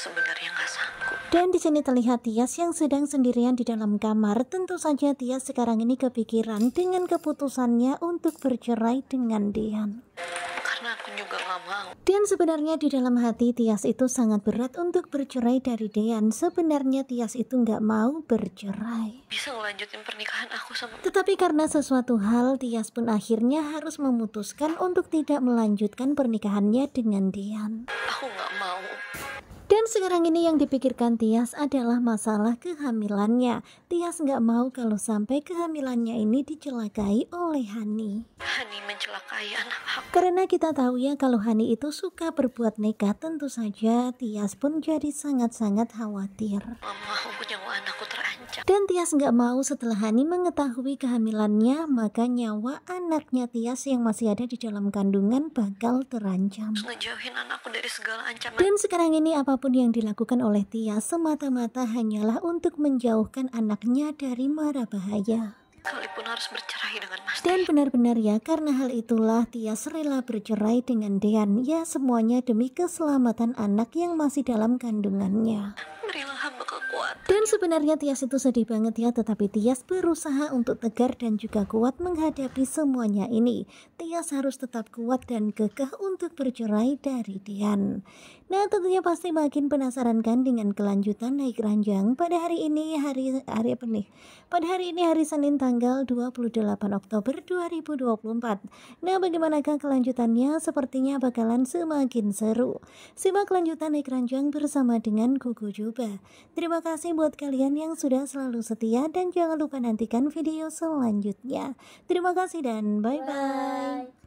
sebenarnya nggak sanggup. Dan di sini terlihat Tias yang sedang sendirian di dalam kamar. Tentu saja Tias sekarang ini kepikiran dengan keputusannya untuk bercerai dengan Dian. Karena aku juga nggak mau. Dan sebenarnya di dalam hati Tias itu sangat berat untuk bercerai dari Dian. Sebenarnya Tias itu nggak mau bercerai. Bisa ngelanjutin pernikahan aku sama. Tetapi karena sesuatu hal, Tias pun akhirnya harus memutuskan untuk tidak melanjutkan pernikahannya dengan Dian. Aku nggak mau. Dan sekarang ini yang dipikirkan Tias adalah masalah kehamilannya. Tias nggak mau kalau sampai kehamilannya ini dicelakai oleh Hani. Hani mencelakai anak aku. Karena kita tahu ya kalau Hani itu suka berbuat nekat, tentu saja Tias pun jadi sangat-sangat khawatir. Mama, aku dan Tias nggak mau setelah Hani mengetahui kehamilannya, maka nyawa anaknya Tias yang masih ada di dalam kandungan bakal terancam. Ngejauhin anakku dari segala ancaman. Dan sekarang ini apapun yang dilakukan oleh Tias semata-mata hanyalah untuk menjauhkan anaknya dari mara bahaya. Kalipun harus bercerai dengan Mas Dan benar-benar ya, karena hal itulah Tias rela bercerai dengan Dean. Ya, semuanya demi keselamatan anak yang masih dalam kandungannya kuat. Dan sebenarnya Tias itu sedih banget ya, tetapi Tias berusaha untuk tegar dan juga kuat menghadapi semuanya ini. Tias harus tetap kuat dan kekeh untuk bercerai dari Dian. Nah tentunya pasti makin penasaran kan dengan kelanjutan naik ranjang pada hari ini hari hari apa nih? Pada hari ini hari Senin tanggal 28 Oktober 2024. Nah bagaimanakah kelanjutannya? Sepertinya bakalan semakin seru. Simak kelanjutan naik ranjang bersama dengan Gugu Juba. Terima kasih kasih buat kalian yang sudah selalu setia dan jangan lupa nantikan video selanjutnya. Terima kasih dan bye-bye.